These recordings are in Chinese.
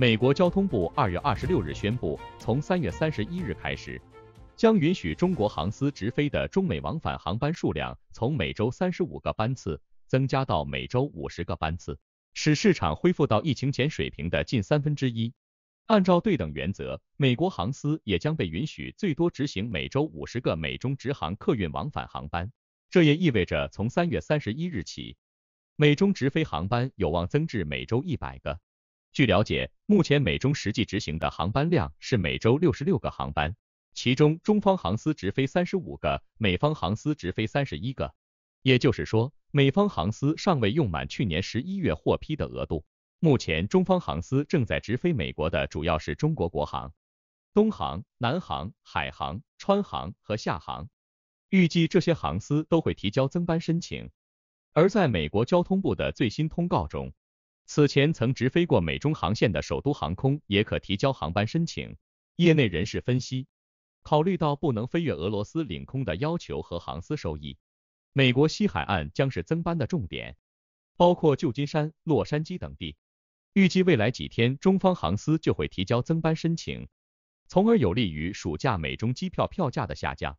美国交通部二月二十六日宣布，从三月三十一日开始，将允许中国航司直飞的中美往返航班数量从每周三十五个班次增加到每周五十个班次，使市场恢复到疫情前水平的近三分之一。按照对等原则，美国航司也将被允许最多执行每周五十个美中直航客运往返航班。这也意味着，从三月三十一日起，美中直飞航班有望增至每周一百个。据了解，目前美中实际执行的航班量是每周六十六个航班，其中中方航司直飞三十五个，美方航司直飞三十一个。也就是说，美方航司尚未用满去年十一月获批的额度。目前中方航司正在直飞美国的主要是中国国航、东航、南航、海航、川航和厦航，预计这些航司都会提交增班申请。而在美国交通部的最新通告中。此前曾直飞过美中航线的首都航空也可提交航班申请。业内人士分析，考虑到不能飞越俄罗斯领空的要求和航司收益，美国西海岸将是增班的重点，包括旧金山、洛杉矶等地。预计未来几天，中方航司就会提交增班申请，从而有利于暑假美中机票票价的下降。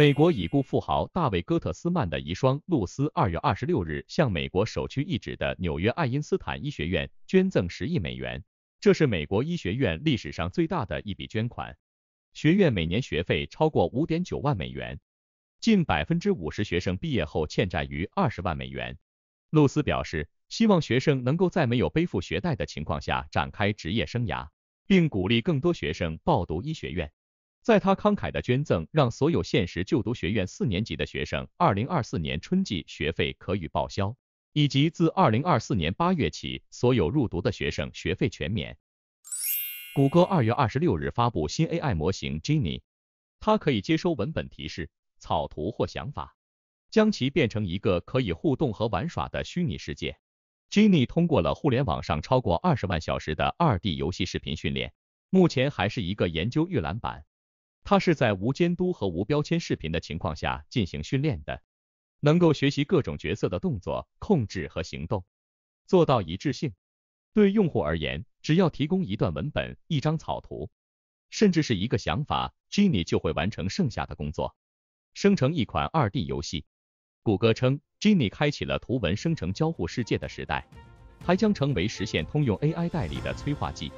美国已故富豪大卫·哥特斯曼的遗孀露丝二月二十六日向美国首屈一指的纽约爱因斯坦医学院捐赠十亿美元，这是美国医学院历史上最大的一笔捐款。学院每年学费超过五点九万美元，近百分之五十学生毕业后欠债逾二十万美元。露丝表示，希望学生能够在没有背负学贷的情况下展开职业生涯，并鼓励更多学生报读医学院。在他慷慨的捐赠，让所有现实就读学院四年级的学生，二零二四年春季学费可予报销，以及自二零二四年八月起，所有入读的学生学费全免。谷歌二月二十六日发布新 AI 模型 Jenny，它可以接收文本提示、草图或想法，将其变成一个可以互动和玩耍的虚拟世界。Jenny 通过了互联网上超过二十万小时的二 D 游戏视频训练，目前还是一个研究预览版。它是在无监督和无标签视频的情况下进行训练的，能够学习各种角色的动作、控制和行动，做到一致性。对用户而言，只要提供一段文本、一张草图，甚至是一个想法，Gini 就会完成剩下的工作，生成一款二 D 游戏。谷歌称，Gini 开启了图文生成交互世界的时代，还将成为实现通用 AI 代理的催化剂。